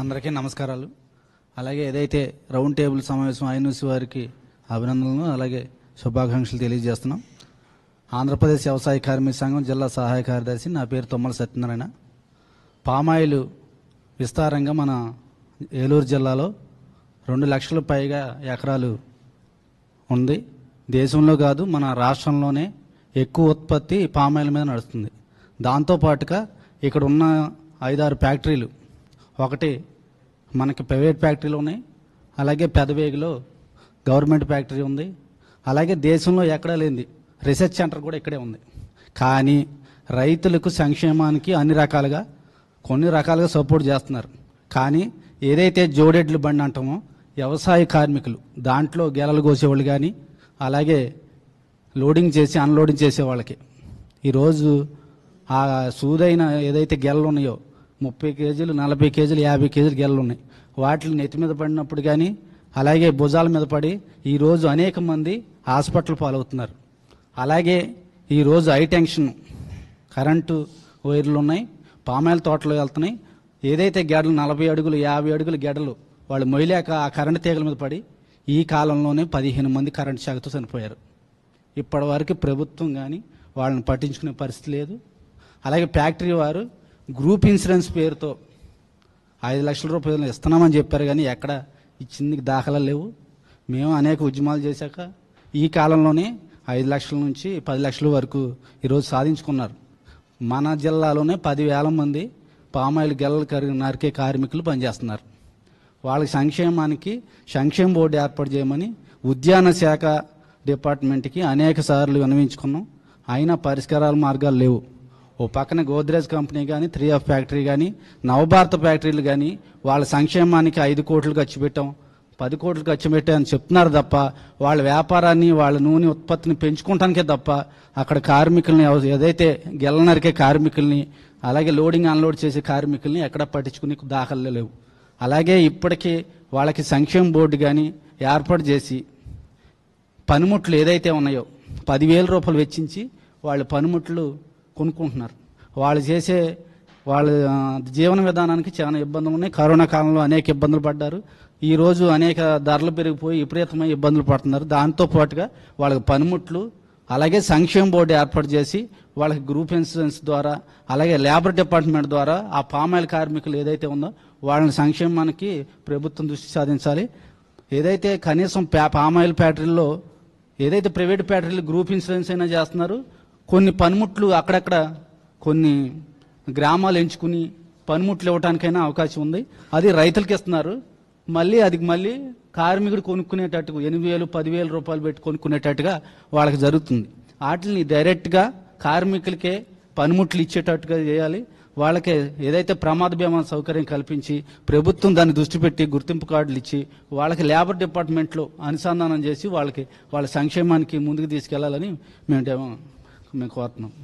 అందరికీ నమస్కారాలు అలాగే ఏదైతే రౌండ్ టేబుల్ సమావేశం ఐనూసి వారికి అభినందనలు అలాగే శుభాకాంక్షలు తెలియజేస్తున్నాం ఆంధ్రప్రదేశ్ వ్యవసాయ కార్మిక సంఘం జిల్లా సహాయ కార్యదర్శి నా పేరు తొమ్మల సత్యనారాయణ పామాయిల్ విస్తారంగా మన ఏలూరు జిల్లాలో రెండు లక్షల పైగా ఎకరాలు ఉంది దేశంలో కాదు మన రాష్ట్రంలోనే ఎక్కువ ఉత్పత్తి పామాయిల్ మీద నడుస్తుంది దాంతోపాటుగా ఇక్కడ ఉన్న ఐదారు ఫ్యాక్టరీలు ఒకటి మనకి ప్రైవేట్ ఫ్యాక్టరీలు ఉన్నాయి అలాగే పెదవేగిలో గవర్నమెంట్ ఫ్యాక్టరీ ఉంది అలాగే దేశంలో ఎక్కడా లేనిది రీసెర్చ్ సెంటర్ కూడా ఇక్కడే ఉంది కానీ రైతులకు సంక్షేమానికి అన్ని రకాలుగా కొన్ని రకాలుగా సపోర్ట్ చేస్తున్నారు కానీ ఏదైతే జోడెడ్లు బండి అంటామో వ్యవసాయ కార్మికులు దాంట్లో గెలలు కోసేవాళ్ళు కానీ అలాగే లోడింగ్ చేసి అన్లోడింగ్ చేసే వాళ్ళకి ఈరోజు ఆ సూదైన ఏదైతే గెలలు ఉన్నాయో ముప్పై కేజీలు నలభై కేజీలు యాభై కేజీలు గెలలు ఉన్నాయి వాటిని నెత్తి మీద పడినప్పుడు కానీ అలాగే భుజాల మీద పడి ఈరోజు అనేక మంది హాస్పిటల్ పాలవుతున్నారు అలాగే ఈరోజు హై టెన్షన్ కరెంటు వైర్లు ఉన్నాయి పామాయిల తోటలు వెళ్తున్నాయి ఏదైతే గెడలు నలభై అడుగులు యాభై అడుగులు గెడలు వాళ్ళు మొయ్యలేక ఆ కరెంటు తీగల మీద పడి ఈ కాలంలోనే పదిహేను మంది కరెంటు శాఖతో చనిపోయారు ఇప్పటి వరకు ప్రభుత్వం కానీ వాళ్ళని పట్టించుకునే పరిస్థితి లేదు అలాగే ఫ్యాక్టరీ వారు గ్రూప్ ఇన్సూరెన్స్ పేరుతో ఐదు లక్షల రూపాయలు ఇస్తున్నామని చెప్పారు కానీ ఎక్కడ ఇచ్చింది దాఖలు లేవు మేము అనేక ఉద్యమాలు చేశాక ఈ కాలంలోనే ఐదు లక్షల నుంచి పది లక్షల వరకు ఈరోజు సాధించుకున్నారు మన జిల్లాలోనే పదివేల మంది పామాయిల్ గెలలు కరిగి నరికే కార్మికులు పనిచేస్తున్నారు వాళ్ళ సంక్షేమానికి సంక్షేమ బోర్డు ఏర్పాటు చేయమని ఉద్యాన శాఖ డిపార్ట్మెంట్కి అనేక సార్లు వినవించుకున్నాం అయినా పరిష్కారాల మార్గాలు లేవు ఓ పక్కన గోద్రేజ్ కంపెనీ కానీ త్రీ ఆఫ్ ఫ్యాక్టరీ కానీ నవభారత ఫ్యాక్టరీలు కానీ వాళ్ళ సంక్షేమానికి ఐదు కోట్లు ఖర్చు పెట్టాం పది కోట్లు ఖర్చు పెట్టామని చెప్తున్నారు తప్ప వాళ్ళ వ్యాపారాన్ని వాళ్ళ నూనె ఉత్పత్తిని పెంచుకుంటానికే తప్ప అక్కడ కార్మికుల్ని ఏదైతే గెలనరికే కార్మికుల్ని అలాగే లోడింగ్ అన్లోడ్ చేసే కార్మికుల్ని ఎక్కడ పట్టించుకుని దాఖలు లేవు అలాగే ఇప్పటికీ వాళ్ళకి సంక్షేమ బోర్డు కానీ ఏర్పాటు చేసి పనిముట్లు ఏదైతే ఉన్నాయో పదివేల రూపాయలు వెచ్చించి వాళ్ళ పనిముట్లు కొనుక్కుంటున్నారు వాళ్ళు చేసే వాళ్ళ జీవన విధానానికి చాలా ఇబ్బందులు ఉన్నాయి కరోనా కాలంలో అనేక ఇబ్బందులు పడ్డారు ఈరోజు అనేక ధరలు పెరిగిపోయి విపరీతమైన ఇబ్బందులు పడుతున్నారు దాంతో పాటుగా వాళ్ళకి పనిముట్లు అలాగే సంక్షేమ బోర్డు ఏర్పాటు చేసి వాళ్ళకి గ్రూప్ ఇన్సూరెన్స్ ద్వారా అలాగే లేబర్ డిపార్ట్మెంట్ ద్వారా ఆ పామాయిల్ కార్మికులు ఏదైతే ఉందో వాళ్ళని సంక్షేమానికి ప్రభుత్వం దృష్టి సాధించాలి ఏదైతే కనీసం పామాయిల్ ఫ్యాక్టరీలో ఏదైతే ప్రైవేట్ ఫ్యాక్టరీలు గ్రూప్ ఇన్సూరెన్స్ అయినా చేస్తున్నారు కొన్ని పనిముట్లు అక్కడక్కడ కొన్ని గ్రామాలు ఎంచుకుని పనిముట్లు ఇవ్వడానికైనా అవకాశం ఉంది అది రైతులకి ఇస్తున్నారు మళ్ళీ అది మళ్ళీ కార్మికుడు కొనుక్కునేటట్టు ఎనిమిది వేలు పదివేల రూపాయలు పెట్టి కొనుక్కునేటట్టుగా వాళ్ళకి జరుగుతుంది వాటిని డైరెక్ట్గా కార్మికులకే పనిముట్లు ఇచ్చేటట్టుగా చేయాలి వాళ్ళకే ఏదైతే ప్రమాద బీమా సౌకర్యం కల్పించి ప్రభుత్వం దాన్ని దృష్టి పెట్టి గుర్తింపు కార్డులు ఇచ్చి వాళ్ళకి లేబర్ డిపార్ట్మెంట్లో అనుసంధానం చేసి వాళ్ళకి వాళ్ళ సంక్షేమానికి ముందుకు తీసుకెళ్లాలని మేము នៅគាត់នោះ